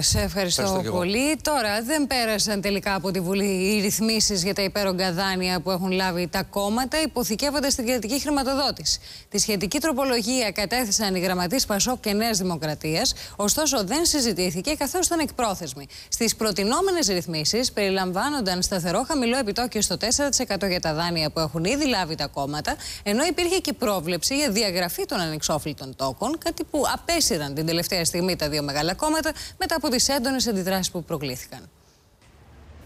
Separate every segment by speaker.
Speaker 1: σε ευχαριστώ, πολύ. Τώρα δεν πέρασαν τελικά από τη Βουλή οι ρυθμίσεις για τα υπέρογκα δάνεια που έχουν λάβει τα κόμματα, υποθηκεύοντας την κρατική χρηματοδότηση. Τη σχετική τροπολογία κατέθεσαν οι γραμματείς Πασό και Νέας Δημοκρατίας, ωστόσο δεν συζητήθηκε καθώς ήταν εκπρόθεσμη. Στις προτινόμενες ρυθμίσεις περιλαμβάνονταν σταθερό χαμηλό επιτόκιο στο 4% για τα δάνεια που έχουν ήδη λάβει τα κόμματα, ενώ υπήρχε και πρόβλεψη για διαγραφή των ανεξόφλητων τόκων, κάτι που απέσυραν την τελευταία στιγμή τα δύο μεγάλα κόμματα μετά από τις έντονες αντιδράσεις που προκλήθηκαν.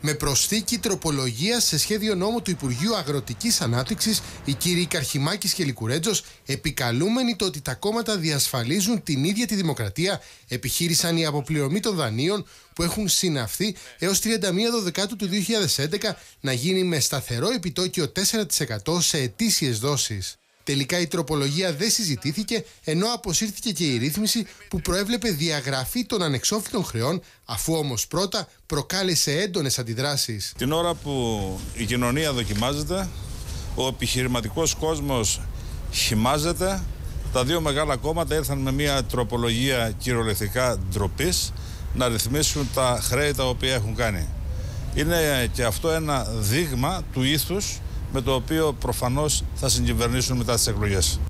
Speaker 2: Με προσθήκη τροπολογία σε σχέδιο νόμου του Υπουργείου Αγροτικής Ανάπτυξης, οι κύριοι Καρχιμάκη και Λικουρέτζος, επικαλούμενοι το ότι τα κόμματα διασφαλίζουν την ίδια τη δημοκρατία, επιχείρησαν η αποπληρωμή των δανείων που έχουν συναυθεί έως 31 Δεκάτου του 2011 να γίνει με σταθερό επιτόκιο 4% σε ετήσιες δόσεις. Τελικά η τροπολογία δεν συζητήθηκε, ενώ αποσύρθηκε και η ρύθμιση που προέβλεπε διαγραφή των ανεξόφλητων χρεών, αφού όμως πρώτα προκάλεσε έντονες αντιδράσεις. Την ώρα που η κοινωνία δοκιμάζεται, ο επιχειρηματικός κόσμος χυμάζεται. Τα δύο μεγάλα κόμματα ήρθαν με μια τροπολογία κυριολεκτικά ντροπής να ρυθμίσουν τα χρέη τα οποία έχουν κάνει. Είναι και αυτό ένα δείγμα του ήθους με το οποίο προφανώς θα συγκυβερνήσουν μετά τις εκλογές.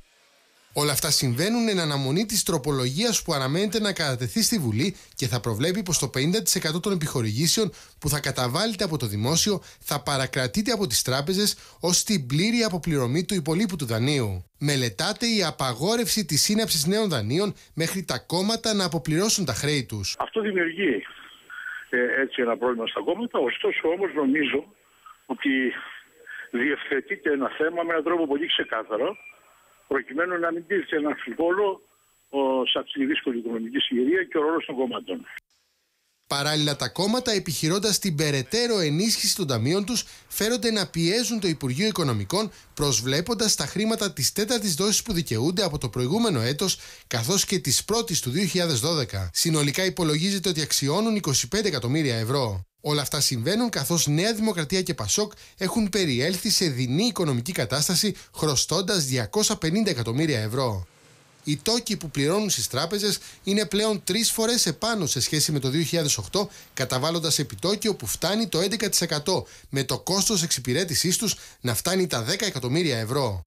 Speaker 2: Όλα αυτά συμβαίνουν εν αναμονή της τροπολογίας που αναμένεται να κατατεθεί στη Βουλή και θα προβλέπει πως το 50% των επιχορηγήσεων που θα καταβάλλεται από το δημόσιο θα παρακρατείται από τις τράπεζες ως την πλήρη αποπληρωμή του υπολείπου του δανείου. Μελετάται η απαγόρευση της σύναψης νέων δανείων μέχρι τα κόμματα να αποπληρώσουν τα χρέη τους. Αυτό δημιουργεί ε, έτσι ένα πρόβλημα στα κόμματα. Ωστόσο όμως νομίζω ότι διευθετείται ένα θέμα με έναν τρόπο πολύ ξεκάθαρο, προκειμένου να μην ένα αμφιβόλο σε αυτή τη δύσκολη οικονομική συγκυρία και ο ρόλος των κομμάτων. Παράλληλα, τα κόμματα, επιχειρώντας την περαιτέρω ενίσχυση των ταμείων τους, φέρονται να πιέζουν το Υπουργείο Οικονομικών, προσβλέποντας τα χρήματα της τέταρτης δόσης που δικαιούνται από το προηγούμενο έτος, καθώς και της πρώτης του 2012. Συνολικά υπολογίζεται ότι αξιώνουν 25 εκατομμύρια ευρώ. Όλα αυτά συμβαίνουν καθώς Νέα Δημοκρατία και Πασόκ έχουν περιέλθει σε δεινή οικονομική κατάσταση χρωστώντας 250 εκατομμύρια ευρώ. Οι τόκοι που πληρώνουν στις τράπεζες είναι πλέον τρεις φορές επάνω σε σχέση με το 2008, καταβάλλοντας επιτόκιο που φτάνει το 11%, με το κόστος εξυπηρέτησής τους να φτάνει τα 10 εκατομμύρια ευρώ.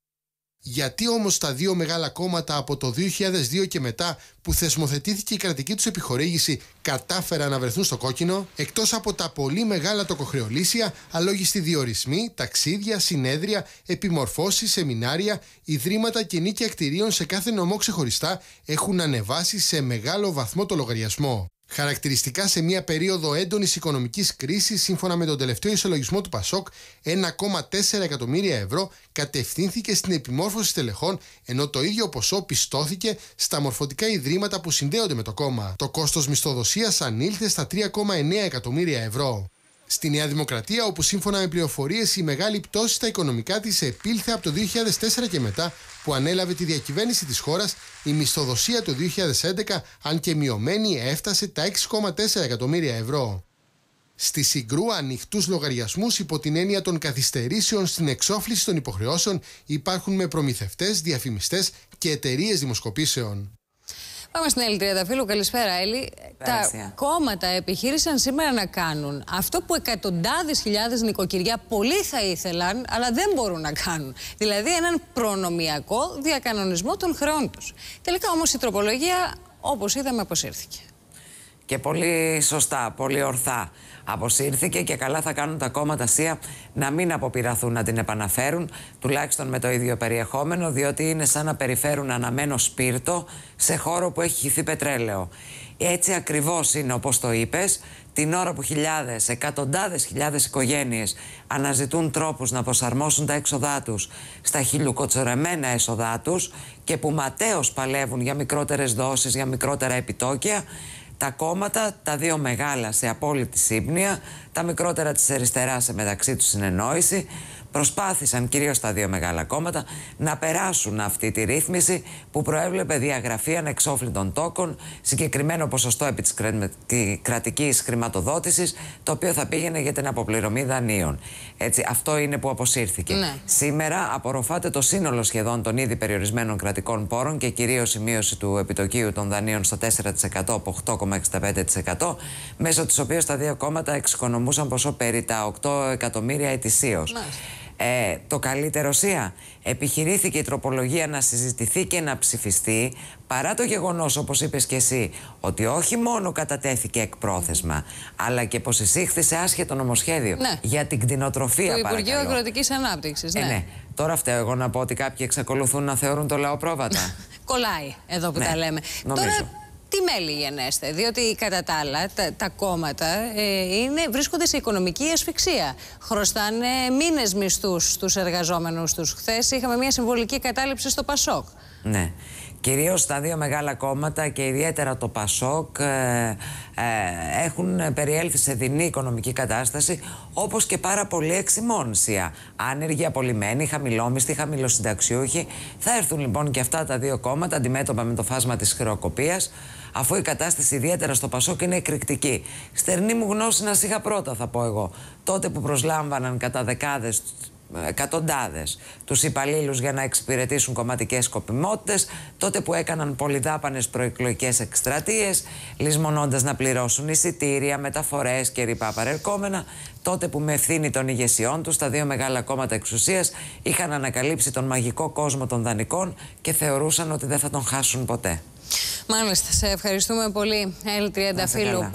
Speaker 2: Γιατί όμως τα δύο μεγάλα κόμματα από το 2002 και μετά που θεσμοθετήθηκε η κρατική τους επιχορήγηση κατάφεραν να βρεθούν στο κόκκινο, εκτός από τα πολύ μεγάλα τοκοχρεωλήσια, αλόγιστοι διορισμοί, ταξίδια, συνέδρια, επιμορφώσεις, σεμινάρια, ιδρύματα και νίκια κτηρίων σε κάθε νομό ξεχωριστά έχουν ανεβάσει σε μεγάλο βαθμό το λογαριασμό. Χαρακτηριστικά σε μια περίοδο έντονης οικονομικής κρίσης, σύμφωνα με τον τελευταίο ισολογισμό του Πασόκ, 1,4 εκατομμύρια ευρώ κατευθύνθηκε στην επιμόρφωση τελεχών, ενώ το ίδιο ποσό πιστώθηκε στα μορφωτικά ιδρύματα που συνδέονται με το κόμμα. Το κόστος μισθοδοσίας ανήλθε στα 3,9 εκατομμύρια ευρώ. Στη Νέα Δημοκρατία, όπου σύμφωνα με πληροφορίες η μεγάλη πτώση στα οικονομικά της επήλθε από το 2004 και μετά, που ανέλαβε τη διακυβέρνηση της χώρας, η μισθοδοσία το 2011, αν και μειωμένη, έφτασε τα 6,4 εκατομμύρια ευρώ. Στη συγκρού ανοιχτούς λογαριασμούς υπό την έννοια των καθυστερήσεων στην εξόφληση των υποχρεώσεων υπάρχουν με προμηθευτές, διαφημιστές και εταιρείες δημοσκοπήσεων.
Speaker 1: Πάμε στην Έλλη φίλου. Καλησπέρα, Έλλη. Τα κόμματα επιχείρησαν σήμερα να κάνουν αυτό που εκατοντάδες χιλιάδες νοικοκυριά πολύ θα ήθελαν, αλλά δεν μπορούν να κάνουν. Δηλαδή, έναν προνομιακό διακανονισμό των χρεών τους. Τελικά όμως η τροπολογία, όπως είδαμε, αποσύρθηκε
Speaker 3: και πολύ σωστά, πολύ ορθά αποσύρθηκε και καλά θα κάνουν τα κόμματα ΣΥΑ να μην αποπειραθούν να την επαναφέρουν τουλάχιστον με το ίδιο περιεχόμενο διότι είναι σαν να περιφέρουν αναμένο σπίρτο σε χώρο που έχει χυθεί πετρέλαιο. Έτσι ακριβώς είναι όπως το είπες την ώρα που χιλιάδες, εκατοντάδες χιλιάδες οικογένειες αναζητούν τρόπους να προσαρμόσουν τα έξοδά τους στα χιλιοκοτσορεμένα έσοδά τους και που ματέως παλεύουν για μικρότερες δόσεις, για μικρότερα επιτόκια τα κόμματα, τα δύο μεγάλα σε απόλυτη σύμπνοια, τα μικρότερα της αριστεράς σε μεταξύ τους συνεννόηση, προσπάθησαν κυρίως τα δύο μεγάλα κόμματα να περάσουν αυτή τη ρύθμιση που προέβλεπε διαγραφή ανεξόφλητων τόκων, συγκεκριμένο ποσοστό επί της κρατικής χρηματοδότησης, το οποίο θα πήγαινε για την αποπληρωμή δανείων. Έτσι, αυτό είναι που αποσύρθηκε. Ναι. Σήμερα απορροφάται το σύνολο σχεδόν των ήδη περιορισμένων κρατικών πόρων και κυρίως η μείωση του επιτοκίου των δανείων στο 4% από 8,65% μέσω της οποίας τα δύο κόμματα εξοικονομούσαν ποσό περί τα 8 εκατομμύρια ετησίως. Ναι ε, το καλύτερο ΣΥΑ. Επιχειρήθηκε η τροπολογία να συζητηθεί και να ψηφιστεί παρά το γεγονός όπως είπες και εσύ ότι όχι μόνο κατατέθηκε εκπρόθεσμα αλλά και πως εισήχθησε άσχετο νομοσχέδιο ναι. για την κτηνοτροφία Το Υπουργείο Αγροτικής
Speaker 1: Ανάπτυξης. Ε, ναι. ναι.
Speaker 3: Τώρα φταίω εγώ να πω ότι κάποιοι εξακολουθούν να θεωρούν το λαό πρόβατα.
Speaker 1: Κολλάει εδώ που ναι. τα λέμε. Τώρα τι μέλη γενέστε. Διότι κατά τα άλλα τα, κόμματα ε, είναι, βρίσκονται σε οικονομική ασφυξία. Χρωστάνε μήνες μισθούς στους εργαζόμενους τους. Χθες είχαμε μια συμβολική κατάληψη στο Πασόκ.
Speaker 3: Ναι. Κυρίως τα δύο μεγάλα κόμματα και ιδιαίτερα το ΠΑΣΟΚ ε, ε, έχουν περιέλθει σε δεινή οικονομική κατάσταση όπως και πάρα πολλή εξημόνσια. Άνεργοι, απολυμμένοι, χαμηλόμιστοι, χαμηλοσυνταξιούχοι. Θα έρθουν λοιπόν και αυτά τα δύο κόμματα αντιμέτωπα με το φάσμα της χρεοκοπίας αφού η κατάσταση ιδιαίτερα στο Πασόκ είναι εκρηκτική. Στερνή μου γνώση να είχα πρώτα θα πω εγώ. Τότε που προσλάμβαναν κατά δεκάδες ε, εκατοντάδες τους υπαλλήλους για να εξυπηρετήσουν κομματικές σκοπιμότητες, τότε που έκαναν πολυδάπανες προεκλογικές εκστρατείες, λησμονώντας να πληρώσουν εισιτήρια, μεταφορές ρηπά παρερκόμενα, τότε που με ευθύνη των ηγεσιών τους τα δύο μεγάλα κόμματα εξουσίας είχαν ανακαλύψει τον μαγικό κόσμο των δανεικών και θεωρούσαν ότι δεν θα τον χάσουν ποτέ.
Speaker 1: Μάλιστα, σε ευχαριστούμε πολύ, Έλλη